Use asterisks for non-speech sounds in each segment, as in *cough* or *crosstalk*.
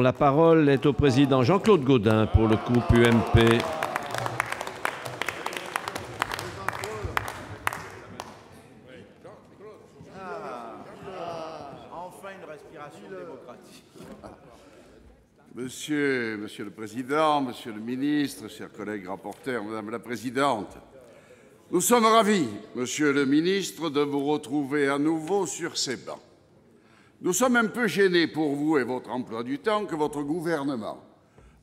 la parole est au président Jean-Claude Gaudin pour le groupe UMP. Ah. Monsieur, monsieur, le Président, Monsieur le Ministre, chers collègues rapporteurs, Madame la Présidente, nous sommes ravis, Monsieur le Ministre, de vous retrouver à nouveau sur ces bancs. Nous sommes un peu gênés pour vous et votre emploi du temps que votre gouvernement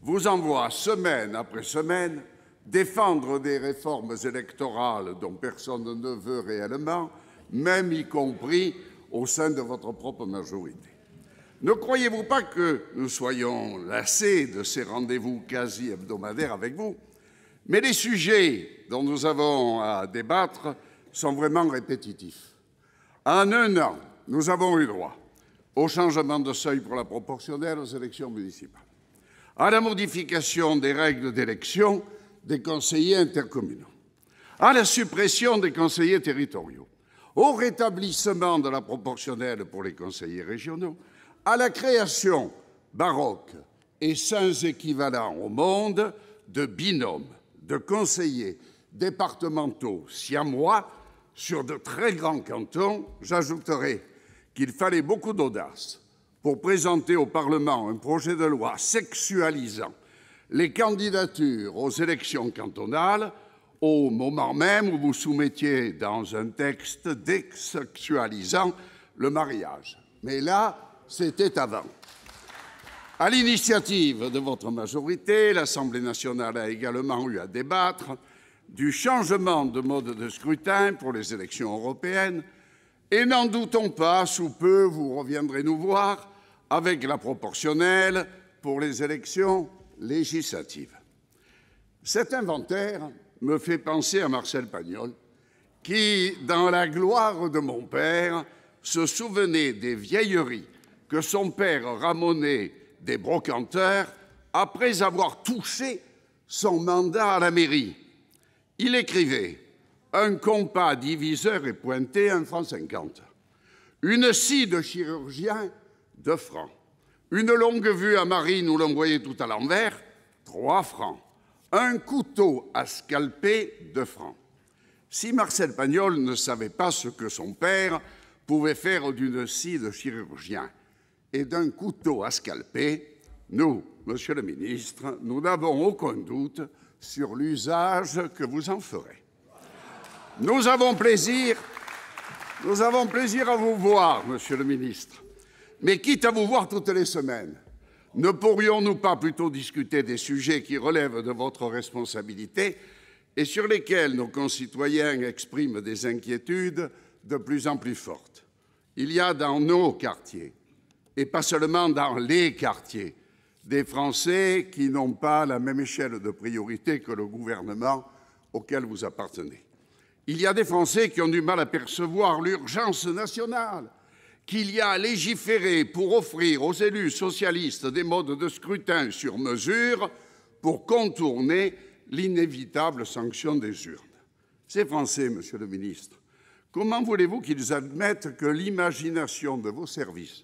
vous envoie semaine après semaine défendre des réformes électorales dont personne ne veut réellement, même y compris au sein de votre propre majorité. Ne croyez-vous pas que nous soyons lassés de ces rendez-vous quasi hebdomadaires avec vous Mais les sujets dont nous avons à débattre sont vraiment répétitifs. En un an, nous avons eu droit au changement de seuil pour la proportionnelle aux élections municipales, à la modification des règles d'élection des conseillers intercommunaux, à la suppression des conseillers territoriaux, au rétablissement de la proportionnelle pour les conseillers régionaux, à la création baroque et sans équivalent au monde de binômes de conseillers départementaux siamois sur de très grands cantons, j'ajouterai qu'il fallait beaucoup d'audace pour présenter au Parlement un projet de loi sexualisant les candidatures aux élections cantonales au moment même où vous soumettiez dans un texte désexualisant le mariage. Mais là, c'était avant. À l'initiative de votre majorité, l'Assemblée nationale a également eu à débattre du changement de mode de scrutin pour les élections européennes et n'en doutons pas, sous peu, vous reviendrez nous voir avec la proportionnelle pour les élections législatives. Cet inventaire me fait penser à Marcel Pagnol, qui, dans la gloire de mon père, se souvenait des vieilleries que son père ramonnait des brocanteurs après avoir touché son mandat à la mairie. Il écrivait un compas diviseur et pointé, un franc cinquante. Une scie de chirurgien, 2 francs. Une longue vue à Marie, nous l'envoyait tout à l'envers, 3 francs. Un couteau à scalper, 2 francs. Si Marcel Pagnol ne savait pas ce que son père pouvait faire d'une scie de chirurgien et d'un couteau à scalper, nous, Monsieur le Ministre, nous n'avons aucun doute sur l'usage que vous en ferez. Nous avons plaisir, nous avons plaisir à vous voir, Monsieur le Ministre. Mais quitte à vous voir toutes les semaines, ne pourrions-nous pas plutôt discuter des sujets qui relèvent de votre responsabilité et sur lesquels nos concitoyens expriment des inquiétudes de plus en plus fortes Il y a dans nos quartiers, et pas seulement dans les quartiers, des Français qui n'ont pas la même échelle de priorité que le gouvernement auquel vous appartenez. Il y a des Français qui ont du mal à percevoir l'urgence nationale qu'il y a à légiférer pour offrir aux élus socialistes des modes de scrutin sur mesure pour contourner l'inévitable sanction des urnes. Ces Français, Monsieur le Ministre, comment voulez-vous qu'ils admettent que l'imagination de vos services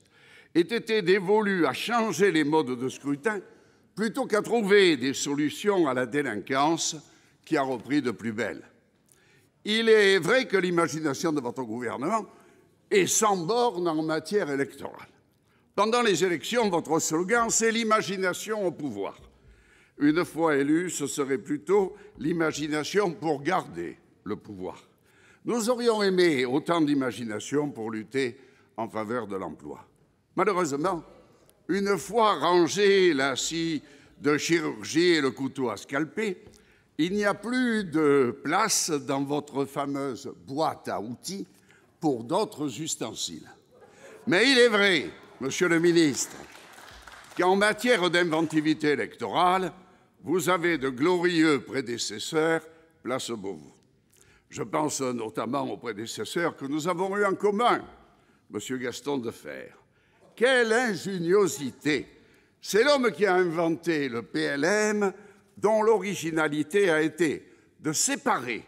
ait été dévolue à changer les modes de scrutin plutôt qu'à trouver des solutions à la délinquance qui a repris de plus belle il est vrai que l'imagination de votre gouvernement est sans borne en matière électorale. Pendant les élections, votre slogan, c'est l'imagination au pouvoir. Une fois élu, ce serait plutôt l'imagination pour garder le pouvoir. Nous aurions aimé autant d'imagination pour lutter en faveur de l'emploi. Malheureusement, une fois rangé la scie de chirurgie et le couteau à scalper, il n'y a plus de place dans votre fameuse boîte à outils pour d'autres ustensiles. Mais il est vrai, Monsieur le ministre, qu'en matière d'inventivité électorale, vous avez de glorieux prédécesseurs, place vous. Je pense notamment aux prédécesseurs que nous avons eus en commun, monsieur Gaston Defer. Quelle ingéniosité C'est l'homme qui a inventé le PLM, dont l'originalité a été de séparer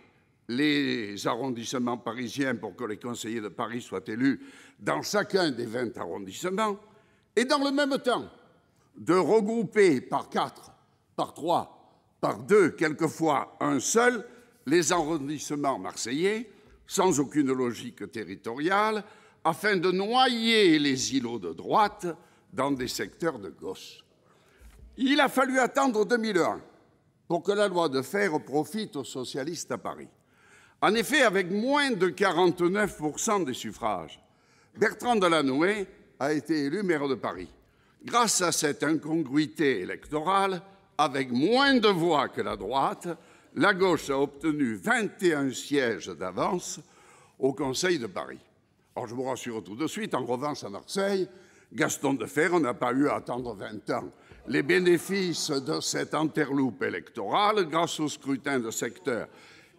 les arrondissements parisiens pour que les conseillers de Paris soient élus dans chacun des 20 arrondissements, et dans le même temps de regrouper par quatre, par trois, par deux, quelquefois un seul, les arrondissements marseillais, sans aucune logique territoriale, afin de noyer les îlots de droite dans des secteurs de gauche. Il a fallu attendre 2001 pour que la loi de fer profite aux socialistes à Paris. En effet, avec moins de 49% des suffrages, Bertrand Delanoë a été élu maire de Paris. Grâce à cette incongruité électorale, avec moins de voix que la droite, la gauche a obtenu 21 sièges d'avance au Conseil de Paris. Alors je vous rassure tout de suite, en revanche à Marseille, Gaston de fer n'a pas eu à attendre 20 ans les bénéfices de cette interloupe électorale grâce au scrutin de secteur.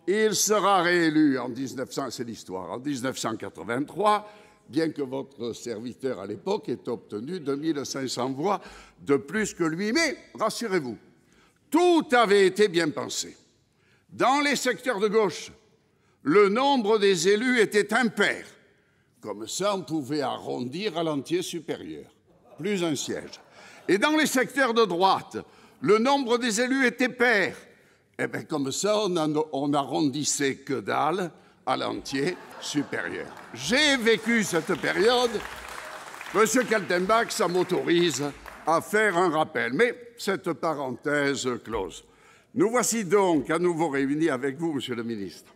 Il sera réélu en 1900, c'est l'histoire, en 1983, bien que votre serviteur à l'époque ait obtenu 2500 voix de plus que lui. Mais rassurez-vous, tout avait été bien pensé. Dans les secteurs de gauche, le nombre des élus était impair. Comme ça, on pouvait arrondir à l'entier supérieur, plus un siège. Et dans les secteurs de droite, le nombre des élus était pair. Et eh bien comme ça, on, on arrondissait que dalle à l'entier supérieur. J'ai vécu cette période. Monsieur Kaltenbach, ça m'autorise à faire un rappel. Mais cette parenthèse close. Nous voici donc à nouveau réunis avec vous, Monsieur le ministre.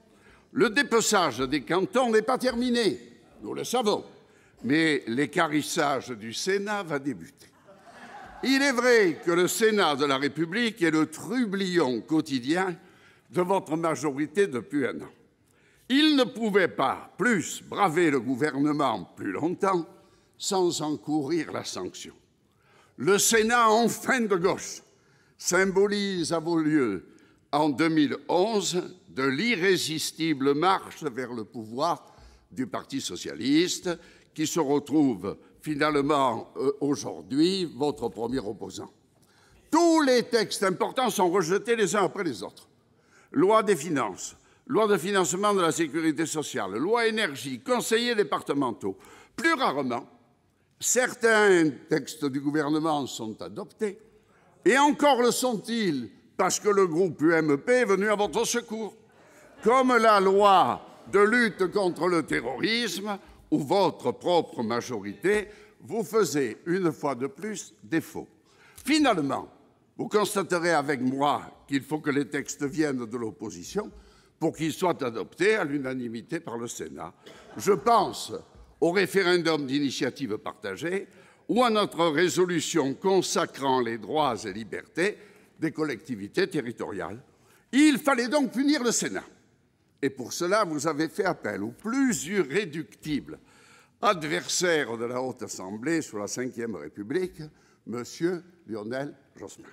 Le dépeçage des cantons n'est pas terminé, nous le savons, mais l'écarissage du Sénat va débuter. Il est vrai que le Sénat de la République est le trublion quotidien de votre majorité depuis un an. Il ne pouvait pas plus braver le gouvernement plus longtemps sans encourir la sanction. Le Sénat enfin de gauche symbolise à vos lieux, en 2011, de l'irrésistible marche vers le pouvoir du Parti socialiste qui se retrouve finalement euh, aujourd'hui votre premier opposant. Tous les textes importants sont rejetés les uns après les autres. Loi des finances, loi de financement de la sécurité sociale, loi énergie, conseillers départementaux. Plus rarement, certains textes du gouvernement sont adoptés, et encore le sont-ils parce que le groupe UMP est venu à votre secours, comme la loi de lutte contre le terrorisme, ou votre propre majorité vous faisait une fois de plus défaut. Finalement, vous constaterez avec moi qu'il faut que les textes viennent de l'opposition pour qu'ils soient adoptés à l'unanimité par le Sénat. Je pense au référendum d'initiative partagée ou à notre résolution consacrant les droits et libertés des collectivités territoriales. Il fallait donc punir le Sénat. Et pour cela, vous avez fait appel aux plus irréductible adversaire de la Haute Assemblée sous la Ve République, M. Lionel Jospin.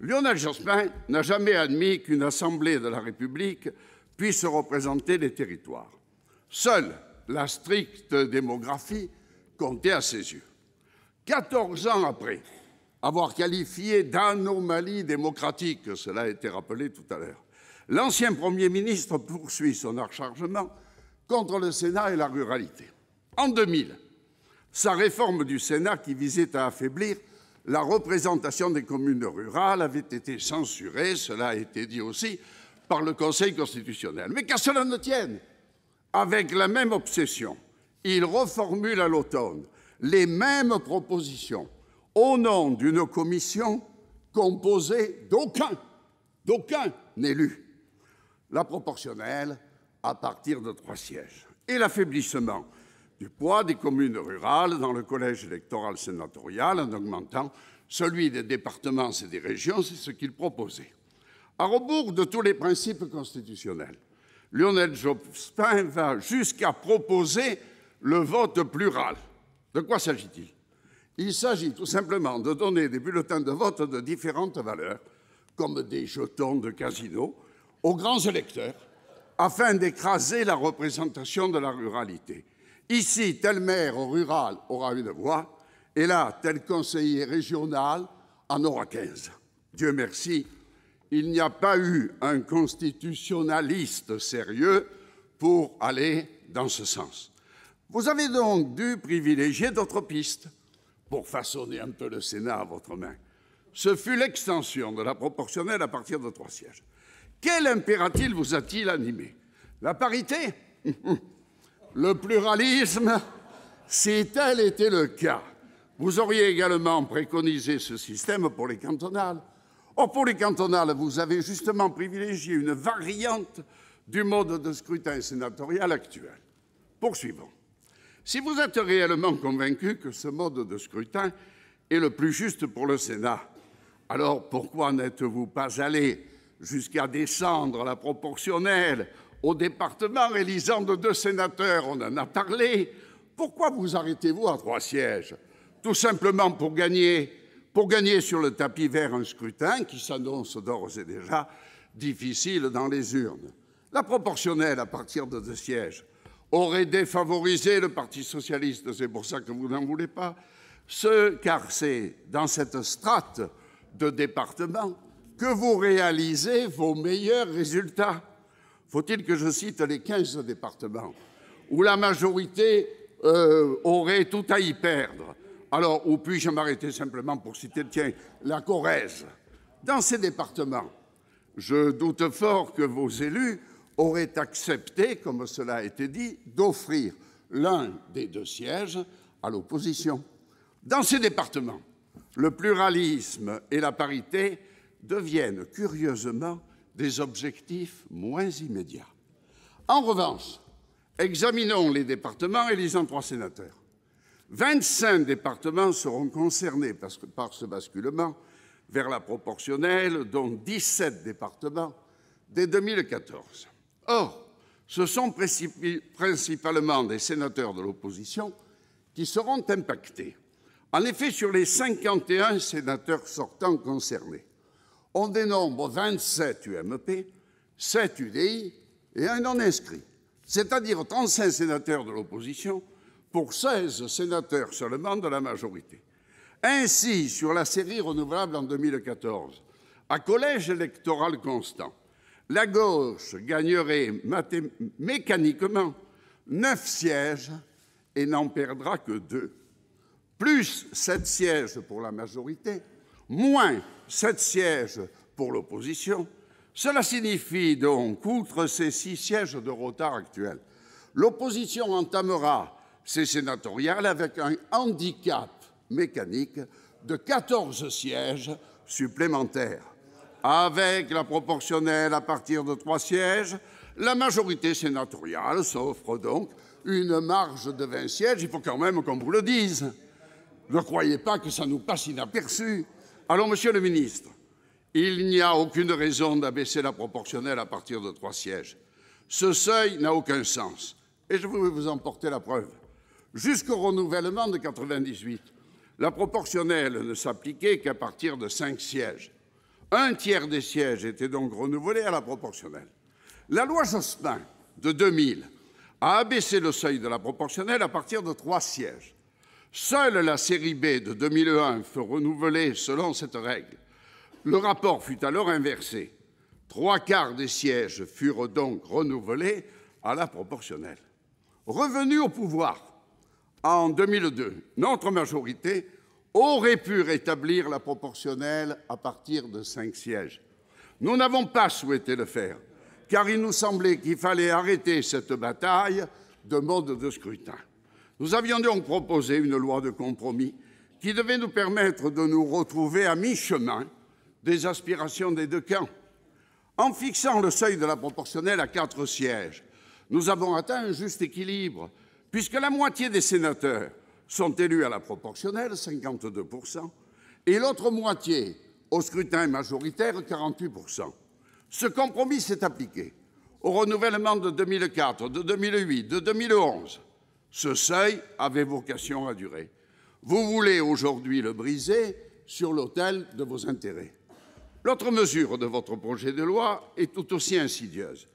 Lionel Jospin n'a jamais admis qu'une Assemblée de la République puisse représenter les territoires. Seule la stricte démographie comptait à ses yeux. 14 ans après avoir qualifié d'anomalie démocratique, cela a été rappelé tout à l'heure, l'ancien Premier ministre poursuit son rechargement contre le Sénat et la ruralité en 2000, sa réforme du Sénat qui visait à affaiblir la représentation des communes rurales avait été censurée, cela a été dit aussi, par le Conseil constitutionnel. Mais qu'à cela ne tienne, avec la même obsession, il reformule à l'automne les mêmes propositions au nom d'une commission composée d'aucun, d'aucun élu. La proportionnelle à partir de trois sièges. Et l'affaiblissement du poids des communes rurales dans le collège électoral sénatorial en augmentant celui des départements et des régions, c'est ce qu'il proposait. À rebours de tous les principes constitutionnels, Lionel Jospin va jusqu'à proposer le vote plural. De quoi s'agit-il Il, Il s'agit tout simplement de donner des bulletins de vote de différentes valeurs, comme des jetons de casino, aux grands électeurs, afin d'écraser la représentation de la ruralité. Ici, tel maire rural aura une voix, et là, tel conseiller régional en aura 15. Dieu merci, il n'y a pas eu un constitutionnaliste sérieux pour aller dans ce sens. Vous avez donc dû privilégier d'autres pistes pour façonner un peu le Sénat à votre main. Ce fut l'extension de la proportionnelle à partir de trois sièges. Quel impératif vous a-t-il animé La parité *laughs* le pluralisme si tel était le cas. Vous auriez également préconisé ce système pour les cantonales. Or, pour les cantonales, vous avez justement privilégié une variante du mode de scrutin sénatorial actuel. Poursuivons. Si vous êtes réellement convaincu que ce mode de scrutin est le plus juste pour le Sénat, alors pourquoi n'êtes-vous pas allé jusqu'à descendre la proportionnelle au département réalisant de deux sénateurs, on en a parlé, pourquoi vous arrêtez-vous à trois sièges Tout simplement pour gagner, pour gagner sur le tapis vert un scrutin qui s'annonce d'ores et déjà difficile dans les urnes. La proportionnelle à partir de deux sièges aurait défavorisé le Parti socialiste, c'est pour ça que vous n'en voulez pas, ce, car c'est dans cette strate de département que vous réalisez vos meilleurs résultats. Faut-il que je cite les 15 départements où la majorité euh, aurait tout à y perdre Alors, ou puis-je m'arrêter simplement pour citer, tiens, la Corrèze Dans ces départements, je doute fort que vos élus auraient accepté, comme cela a été dit, d'offrir l'un des deux sièges à l'opposition. Dans ces départements, le pluralisme et la parité deviennent curieusement des objectifs moins immédiats. En revanche, examinons les départements et les trois sénateurs. 25 départements seront concernés par ce basculement vers la proportionnelle, dont 17 départements dès 2014. Or, ce sont principalement des sénateurs de l'opposition qui seront impactés. En effet, sur les 51 sénateurs sortants concernés, on dénombre 27 UMP, 7 UDI et un non-inscrit, c'est-à-dire 35 sénateurs de l'opposition pour 16 sénateurs seulement de la majorité. Ainsi, sur la série renouvelable en 2014, à collège électoral constant, la gauche gagnerait mécaniquement 9 sièges et n'en perdra que 2, plus 7 sièges pour la majorité, moins sept sièges pour l'opposition. Cela signifie donc, outre ces six sièges de retard actuels, l'opposition entamera ses sénatoriales avec un handicap mécanique de 14 sièges supplémentaires. Avec la proportionnelle à partir de trois sièges, la majorité sénatoriale s'offre donc une marge de 20 sièges, il faut quand même qu'on vous le dise. Ne croyez pas que ça nous passe inaperçu. Alors, Monsieur le ministre, il n'y a aucune raison d'abaisser la proportionnelle à partir de trois sièges. Ce seuil n'a aucun sens. Et je vais vous en porter la preuve. Jusqu'au renouvellement de 1998, la proportionnelle ne s'appliquait qu'à partir de cinq sièges. Un tiers des sièges était donc renouvelé à la proportionnelle. La loi Jospin de 2000 a abaissé le seuil de la proportionnelle à partir de trois sièges. Seule la série B de 2001 fut renouvelée selon cette règle. Le rapport fut alors inversé. Trois quarts des sièges furent donc renouvelés à la proportionnelle. Revenu au pouvoir en 2002, notre majorité aurait pu rétablir la proportionnelle à partir de cinq sièges. Nous n'avons pas souhaité le faire, car il nous semblait qu'il fallait arrêter cette bataille de mode de scrutin. Nous avions donc proposé une loi de compromis qui devait nous permettre de nous retrouver à mi-chemin des aspirations des deux camps. En fixant le seuil de la proportionnelle à quatre sièges, nous avons atteint un juste équilibre, puisque la moitié des sénateurs sont élus à la proportionnelle, 52%, et l'autre moitié au scrutin majoritaire, 48%. Ce compromis s'est appliqué au renouvellement de 2004, de 2008, de 2011, ce seuil avait vocation à durer. Vous voulez aujourd'hui le briser sur l'autel de vos intérêts. L'autre mesure de votre projet de loi est tout aussi insidieuse.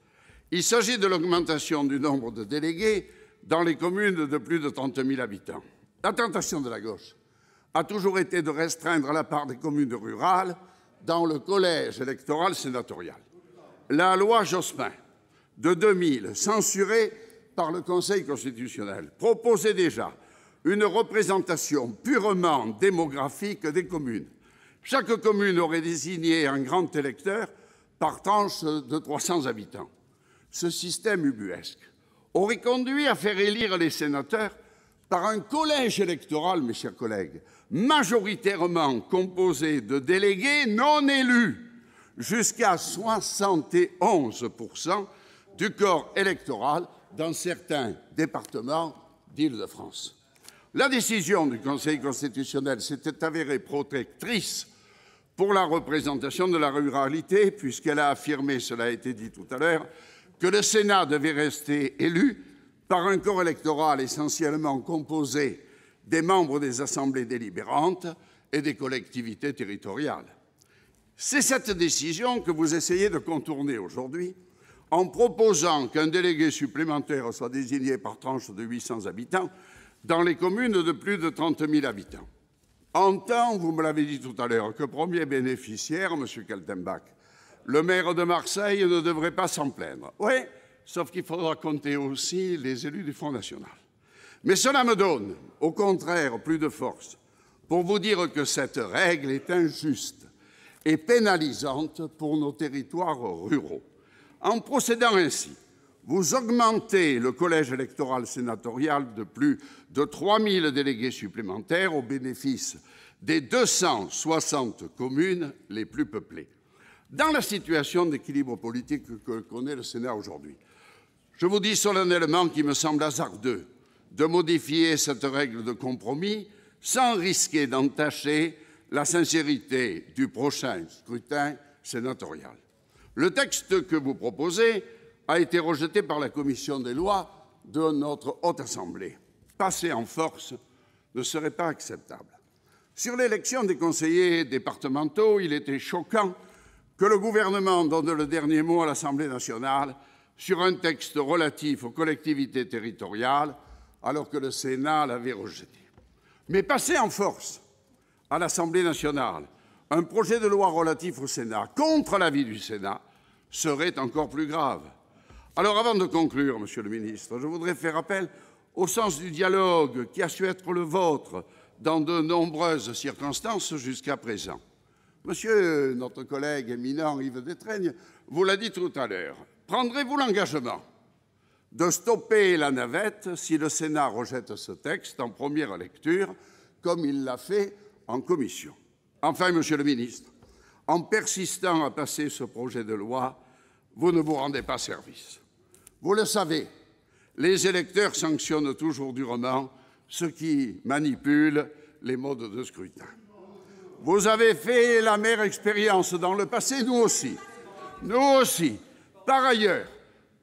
Il s'agit de l'augmentation du nombre de délégués dans les communes de plus de 30 000 habitants. La tentation de la gauche a toujours été de restreindre la part des communes rurales dans le collège électoral sénatorial. La loi Jospin de 2000 censurée par le Conseil constitutionnel proposait déjà une représentation purement démographique des communes. Chaque commune aurait désigné un grand électeur par tranche de 300 habitants. Ce système ubuesque aurait conduit à faire élire les sénateurs par un collège électoral, mes chers collègues, majoritairement composé de délégués non élus, jusqu'à 71% du corps électoral dans certains départements d'Île-de-France. La décision du Conseil constitutionnel s'était avérée protectrice pour la représentation de la ruralité, puisqu'elle a affirmé, cela a été dit tout à l'heure, que le Sénat devait rester élu par un corps électoral essentiellement composé des membres des assemblées délibérantes et des collectivités territoriales. C'est cette décision que vous essayez de contourner aujourd'hui en proposant qu'un délégué supplémentaire soit désigné par tranche de 800 habitants dans les communes de plus de 30 000 habitants. En tant, vous me l'avez dit tout à l'heure, que premier bénéficiaire, M. Kaltenbach, le maire de Marseille ne devrait pas s'en plaindre. Oui, sauf qu'il faudra compter aussi les élus du Front National. Mais cela me donne, au contraire, plus de force pour vous dire que cette règle est injuste et pénalisante pour nos territoires ruraux. En procédant ainsi, vous augmentez le collège électoral sénatorial de plus de 3 000 délégués supplémentaires au bénéfice des 260 communes les plus peuplées. Dans la situation d'équilibre politique que connaît le Sénat aujourd'hui, je vous dis solennellement qu'il me semble hasardeux de modifier cette règle de compromis sans risquer d'entacher la sincérité du prochain scrutin sénatorial. Le texte que vous proposez a été rejeté par la commission des lois de notre Haute Assemblée. Passer en force ne serait pas acceptable. Sur l'élection des conseillers départementaux, il était choquant que le gouvernement donne le dernier mot à l'Assemblée nationale sur un texte relatif aux collectivités territoriales, alors que le Sénat l'avait rejeté. Mais passer en force à l'Assemblée nationale un projet de loi relatif au Sénat contre l'avis du Sénat serait encore plus grave. Alors avant de conclure, Monsieur le ministre, je voudrais faire appel au sens du dialogue qui a su être le vôtre dans de nombreuses circonstances jusqu'à présent. Monsieur notre collègue éminent Yves Détraigne vous l'a dit tout à l'heure. Prendrez-vous l'engagement de stopper la navette si le Sénat rejette ce texte en première lecture, comme il l'a fait en commission Enfin, monsieur le ministre, en persistant à passer ce projet de loi, vous ne vous rendez pas service. Vous le savez, les électeurs sanctionnent toujours durement ceux qui manipulent les modes de scrutin. Vous avez fait la l'amère expérience dans le passé, nous aussi. Nous aussi. Par ailleurs,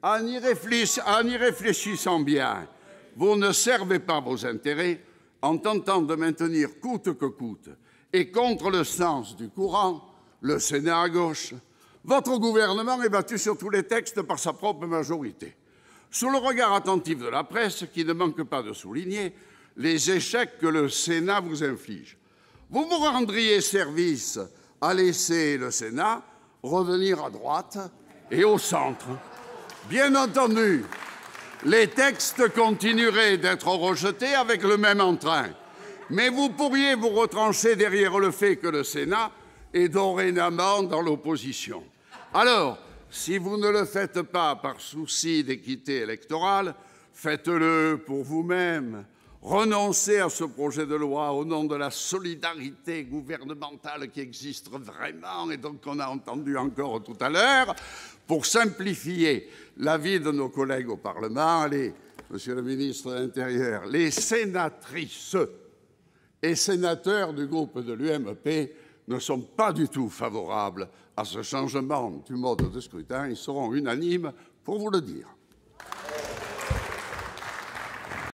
y, en y réfléchissant bien, vous ne servez pas vos intérêts en tentant de maintenir coûte que coûte et contre le sens du courant, le Sénat à gauche, votre gouvernement est battu sur tous les textes par sa propre majorité. Sous le regard attentif de la presse, qui ne manque pas de souligner les échecs que le Sénat vous inflige, vous vous rendriez service à laisser le Sénat revenir à droite et au centre. Bien entendu, les textes continueraient d'être rejetés avec le même entrain. Mais vous pourriez vous retrancher derrière le fait que le Sénat est dorénavant dans l'opposition. Alors, si vous ne le faites pas par souci d'équité électorale, faites-le pour vous-même. Renoncez à ce projet de loi au nom de la solidarité gouvernementale qui existe vraiment et donc qu'on a entendu encore tout à l'heure pour simplifier la vie de nos collègues au Parlement. Allez, Monsieur le ministre de l'Intérieur, les sénatrices et sénateurs du groupe de l'UMP ne sont pas du tout favorables à ce changement du mode de scrutin. Ils seront unanimes pour vous le dire.